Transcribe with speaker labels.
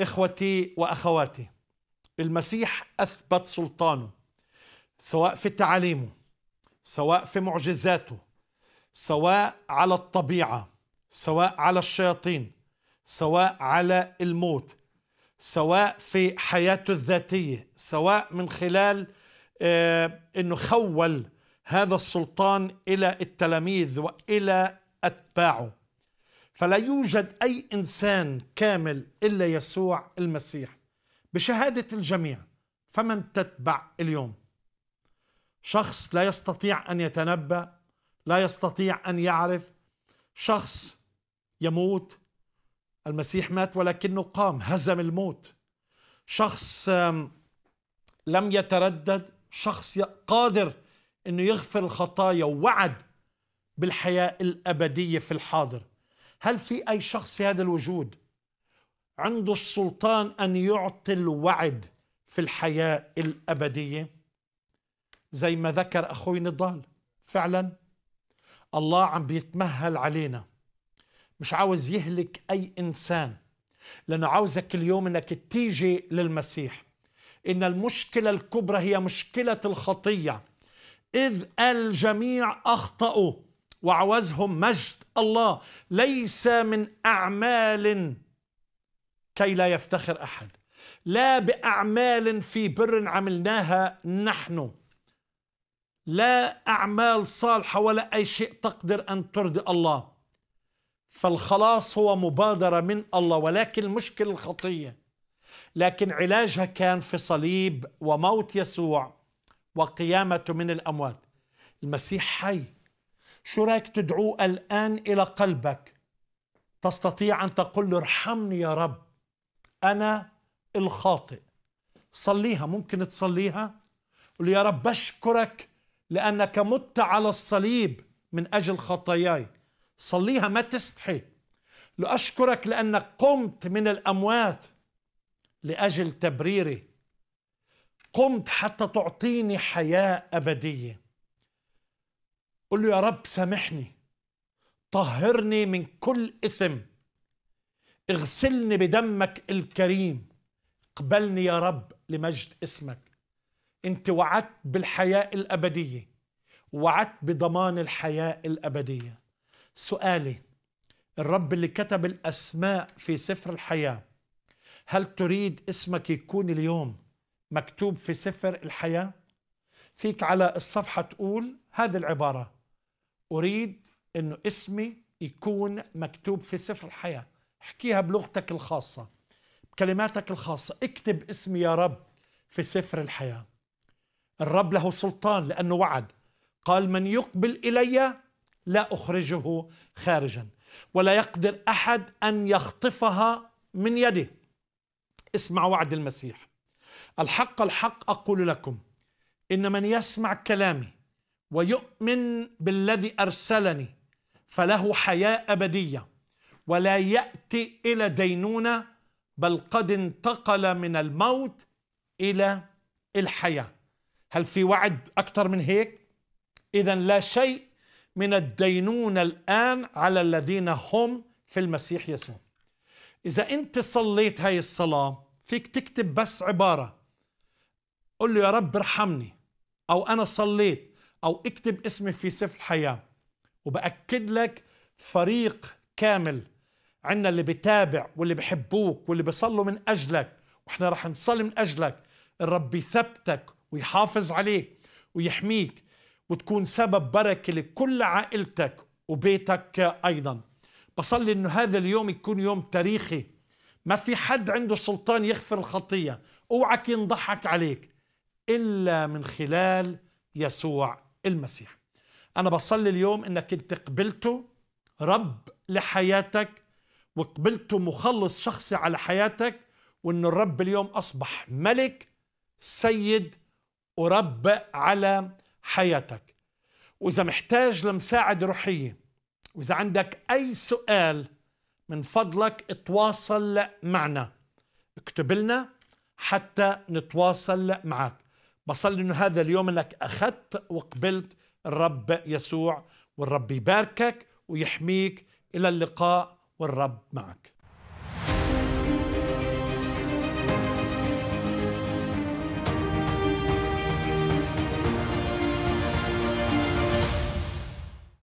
Speaker 1: اخوتي واخواتي المسيح اثبت سلطانه سواء في تعاليمه سواء في معجزاته سواء على الطبيعه سواء على الشياطين سواء على الموت سواء في حياته الذاتيه سواء من خلال آه، انه خول هذا السلطان الى التلاميذ والى اتباعه فلا يوجد أي إنسان كامل إلا يسوع المسيح بشهادة الجميع فمن تتبع اليوم شخص لا يستطيع أن يتنبأ لا يستطيع أن يعرف شخص يموت المسيح مات ولكنه قام هزم الموت شخص لم يتردد شخص قادر انه يغفر الخطايا ووعد بالحياه الابديه في الحاضر هل في أي شخص في هذا الوجود عنده السلطان أن يعطي الوعد في الحياة الأبدية زي ما ذكر أخوي نضال فعلا الله عم بيتمهل علينا مش عاوز يهلك أي إنسان لأنه عاوزك اليوم أنك تيجي للمسيح إن المشكلة الكبرى هي مشكلة الخطية إذ الجميع أخطأوا وعوزهم مجد الله ليس من أعمال كي لا يفتخر أحد لا بأعمال في بر عملناها نحن لا أعمال صالحة ولا أي شيء تقدر أن ترضي الله فالخلاص هو مبادرة من الله ولكن المشكلة الخطية لكن علاجها كان في صليب وموت يسوع وقيامته من الأموات المسيح حي شو رايك تدعوه الآن إلى قلبك تستطيع أن تقول له ارحمني يا رب أنا الخاطئ صليها ممكن تصليها قول يا رب بشكرك لأنك مت على الصليب من أجل خطاياي صليها ما تستحي لأشكرك لأنك قمت من الأموات لأجل تبريري قمت حتى تعطيني حياة أبدية قل له يا رب سامحني طهرني من كل إثم اغسلني بدمك الكريم اقبلني يا رب لمجد اسمك انت وعدت بالحياة الأبدية وعدت بضمان الحياة الأبدية سؤالي الرب اللي كتب الأسماء في سفر الحياة هل تريد اسمك يكون اليوم مكتوب في سفر الحياة؟ فيك على الصفحة تقول هذه العبارة أريد أنه اسمي يكون مكتوب في سفر الحياة احكيها بلغتك الخاصة بكلماتك الخاصة اكتب اسمي يا رب في سفر الحياة الرب له سلطان لأنه وعد قال من يقبل إلي لا أخرجه خارجا ولا يقدر أحد أن يخطفها من يده اسمع وعد المسيح الحق الحق أقول لكم إن من يسمع كلامي ويؤمن بالذي ارسلني فله حياه ابديه ولا ياتي الى دينونه بل قد انتقل من الموت الى الحياه هل في وعد اكثر من هيك اذا لا شيء من الدينونه الان على الذين هم في المسيح يسوع اذا انت صليت هاي الصلاه فيك تكتب بس عباره قل له يا رب ارحمني او انا صليت أو اكتب اسمي في سفر الحياة وبأكد لك فريق كامل عندنا اللي بتابع واللي بحبوك واللي بيصلوا من أجلك وإحنا رح نصلي من أجلك الرب يثبتك ويحافظ عليك ويحميك وتكون سبب بركة لكل عائلتك وبيتك أيضا بصلي أنه هذا اليوم يكون يوم تاريخي ما في حد عنده سلطان يغفر الخطية اوعك ينضحك عليك إلا من خلال يسوع المسيح أنا بصلي اليوم أنك أنت قبلته رب لحياتك وقبلته مخلص شخصي على حياتك وأن الرب اليوم أصبح ملك سيد ورب على حياتك وإذا محتاج لمساعدة روحية وإذا عندك أي سؤال من فضلك اتواصل معنا اكتب لنا حتى نتواصل معك بصلي انه هذا اليوم انك اخذت وقبلت الرب يسوع والرب يباركك ويحميك الى اللقاء والرب معك